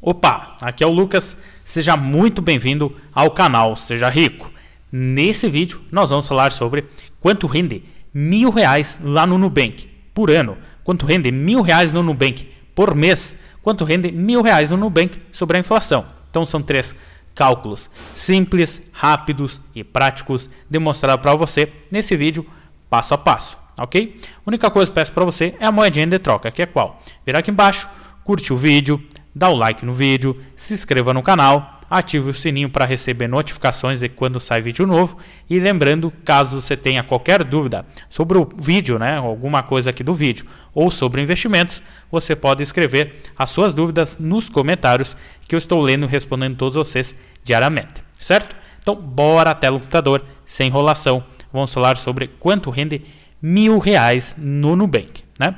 Opa, aqui é o Lucas, seja muito bem-vindo ao canal Seja Rico. Nesse vídeo nós vamos falar sobre quanto rende mil reais lá no Nubank por ano, quanto rende mil reais no Nubank por mês, quanto rende mil reais no Nubank sobre a inflação. Então são três cálculos simples, rápidos e práticos demonstrados para você nesse vídeo passo a passo, ok? A única coisa que peço para você é a moedinha de troca, que é qual? Virar aqui embaixo, curte o vídeo, dá o like no vídeo, se inscreva no canal, ative o sininho para receber notificações de quando sai vídeo novo e lembrando, caso você tenha qualquer dúvida sobre o vídeo, né, alguma coisa aqui do vídeo ou sobre investimentos, você pode escrever as suas dúvidas nos comentários que eu estou lendo e respondendo todos vocês diariamente, certo? Então, bora até o computador, sem enrolação. Vamos falar sobre quanto rende mil reais no Nubank, né?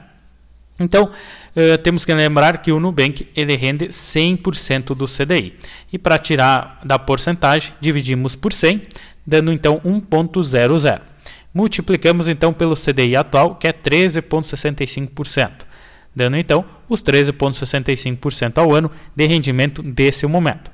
Então, uh, temos que lembrar que o Nubank ele rende 100% do CDI. E para tirar da porcentagem, dividimos por 100, dando então 1.00. Multiplicamos então pelo CDI atual, que é 13.65%, dando então os 13.65% ao ano de rendimento desse momento.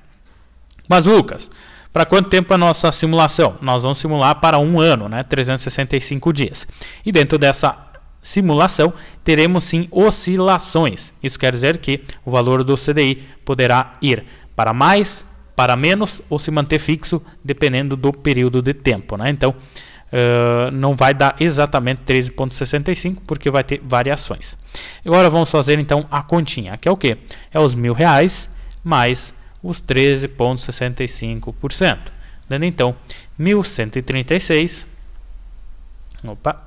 Mas Lucas, para quanto tempo a nossa simulação? Nós vamos simular para um ano, né? 365 dias. E dentro dessa simulação, teremos sim oscilações. Isso quer dizer que o valor do CDI poderá ir para mais, para menos ou se manter fixo, dependendo do período de tempo. Né? Então, uh, não vai dar exatamente 13,65 porque vai ter variações. Agora vamos fazer então a continha, que é o que? É os mil reais mais os 13,65%, dando então 1.136. Opa,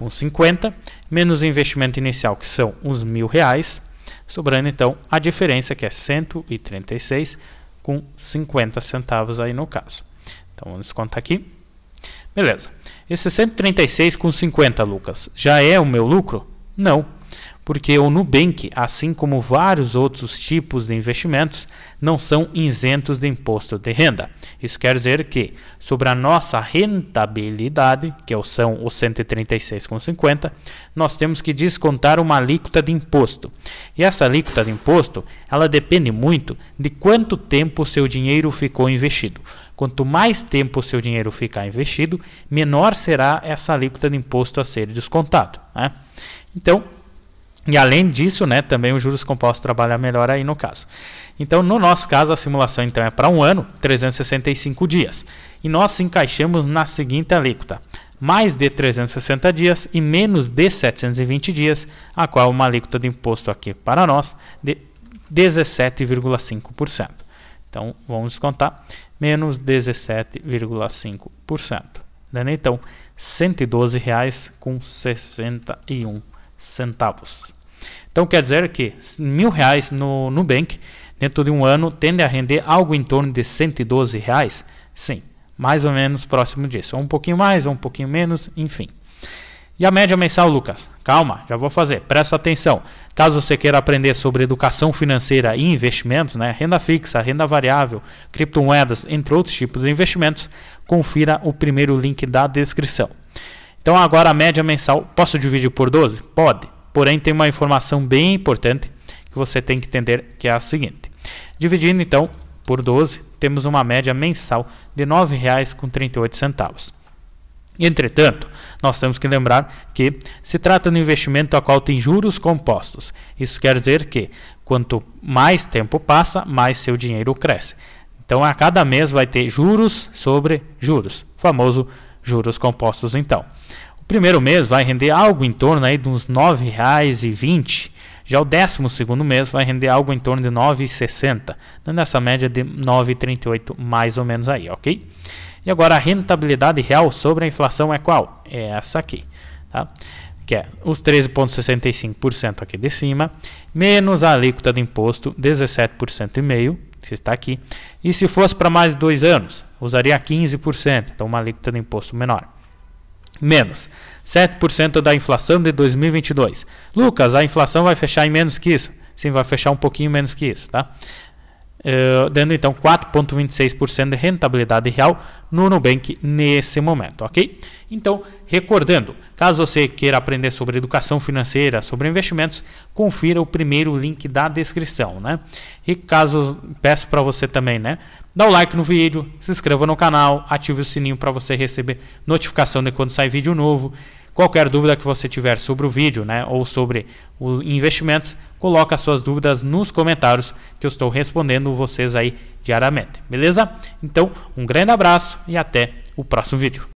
com 50, menos o investimento inicial, que são uns mil reais, sobrando então a diferença, que é 136 com 50 centavos aí no caso. Então vamos descontar aqui. Beleza. Esse 136 com 50, Lucas, já é o meu lucro? Não porque o Nubank, assim como vários outros tipos de investimentos, não são isentos de imposto de renda. Isso quer dizer que, sobre a nossa rentabilidade, que é são os 136,50, nós temos que descontar uma alíquota de imposto. E essa alíquota de imposto, ela depende muito de quanto tempo o seu dinheiro ficou investido. Quanto mais tempo o seu dinheiro ficar investido, menor será essa alíquota de imposto a ser descontado. Né? Então, e além disso, né, também os juros compostos trabalham melhor aí no caso. Então, no nosso caso, a simulação então é para um ano, 365 dias. E nós encaixamos na seguinte alíquota: mais de 360 dias e menos de 720 dias, a qual é uma alíquota de imposto aqui para nós de 17,5%. Então, vamos descontar menos 17,5%, dando então R$ 112,61 centavos. Então quer dizer que mil reais no Nubank dentro de um ano tende a render algo em torno de 112 reais? Sim, mais ou menos próximo disso. Ou um pouquinho mais, ou um pouquinho menos, enfim. E a média mensal, Lucas? Calma, já vou fazer. Presta atenção. Caso você queira aprender sobre educação financeira e investimentos, né, renda fixa, renda variável, criptomoedas, entre outros tipos de investimentos, confira o primeiro link da descrição. Então agora a média mensal, posso dividir por 12? Pode. Porém tem uma informação bem importante que você tem que entender que é a seguinte. Dividindo então por 12, temos uma média mensal de R$ 9,38. Entretanto, nós temos que lembrar que se trata de um investimento a qual tem juros compostos. Isso quer dizer que quanto mais tempo passa, mais seu dinheiro cresce. Então, a cada mês vai ter juros sobre juros, famoso juros compostos então. O primeiro mês vai render algo em torno aí de uns R$ 9,20. Já o décimo segundo mês vai render algo em torno de 9,60, nessa média de 9,38 mais ou menos aí, ok? E agora a rentabilidade real sobre a inflação é qual? É essa aqui, tá? que é os 13,65% aqui de cima, menos a alíquota do imposto, 17,5%, que está aqui. E se fosse para mais de dois anos, usaria 15%, então uma alíquota de imposto menor. Menos 7% da inflação de 2022. Lucas, a inflação vai fechar em menos que isso. Sim, vai fechar um pouquinho menos que isso, tá? Eh, dando então 4,26% de rentabilidade real no Nubank nesse momento, ok? Então, recordando, caso você queira aprender sobre educação financeira, sobre investimentos, confira o primeiro link da descrição, né? E caso peço para você também, né? Dá o like no vídeo, se inscreva no canal, ative o sininho para você receber notificação de quando sai vídeo novo. Qualquer dúvida que você tiver sobre o vídeo né, ou sobre os investimentos, coloca suas dúvidas nos comentários que eu estou respondendo vocês aí diariamente, beleza? Então, um grande abraço e até o próximo vídeo.